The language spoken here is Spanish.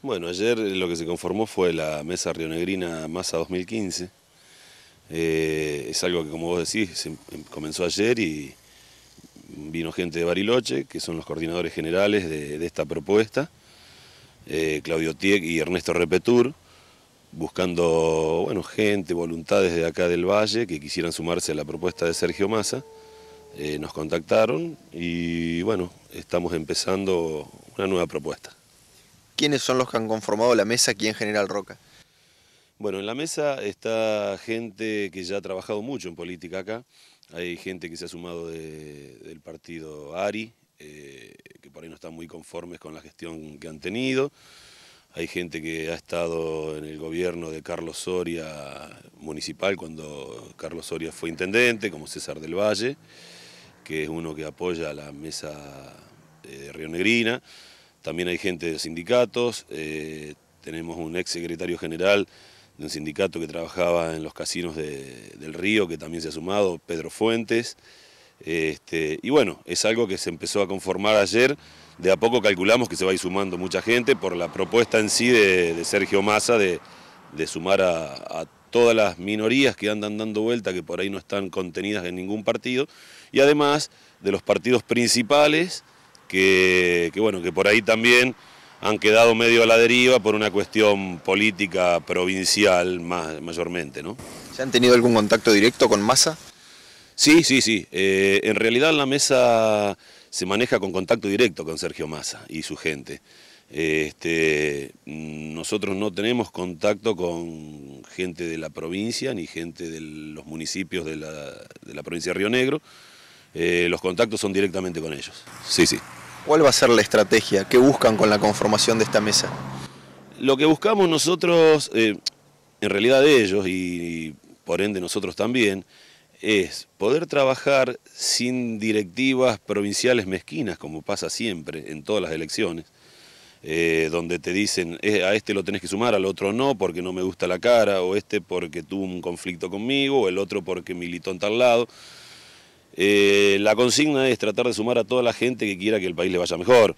Bueno, ayer lo que se conformó fue la mesa rionegrina Masa 2015. Eh, es algo que, como vos decís, em, comenzó ayer y vino gente de Bariloche, que son los coordinadores generales de, esta propuesta, eh, Claudio Tieg y Ernesto Repetur, buscando bueno, gente, voluntades de acá del Valle que quisieran sumarse a la propuesta de Sergio Massa. Eh, nos contactaron y bueno, estamos empezando una nueva propuesta. ¿Quiénes son los que han conformado la mesa aquí en General Roca? Bueno, en la mesa está gente que ya ha trabajado mucho en política acá. Hay gente que se ha sumado del partido ARI, eh, que por ahí no están muy conformes con la gestión que han tenido. Hay gente que ha estado en el gobierno de Carlos Soria municipal cuando Carlos Soria fue intendente, como César del Valle, que es uno que apoya la mesa eh, de Río Negrina. También hay gente de sindicatos, eh, tenemos un ex secretario general de un sindicato que trabajaba en los casinos del río, que también se ha sumado, Pedro Fuentes. Este, y bueno, es algo que se empezó a conformar ayer. De a poco calculamos que se va a ir sumando mucha gente por la propuesta en sí de, Sergio Massa de, sumar a, todas las minorías que andan dando vuelta, que por ahí no están contenidas en ningún partido, y además de los partidos principales que, bueno, que por ahí también han quedado medio a la deriva por una cuestión política provincial más, mayormente. ¿no? ¿Se han tenido algún contacto directo con Massa? Sí, sí, sí. Eh, en realidad la mesa se maneja con contacto directo con Sergio Massa y su gente. Este, nosotros no tenemos contacto con gente de la provincia ni gente de los municipios de la, provincia de Río Negro. Eh, los contactos son directamente con ellos. Sí, sí. ¿Cuál va a ser la estrategia? ¿Qué buscan con la conformación de esta mesa? Lo que buscamos nosotros, eh, en realidad ellos y, por ende nosotros también, es poder trabajar sin directivas provinciales mezquinas, como pasa siempre en todas las elecciones, eh, donde te dicen eh, a este lo tenés que sumar, al otro no, porque no me gusta la cara, o este porque tuvo un conflicto conmigo, o el otro porque militó en tal lado. Eh, la consigna es tratar de sumar a toda la gente que quiera que el país le vaya mejor.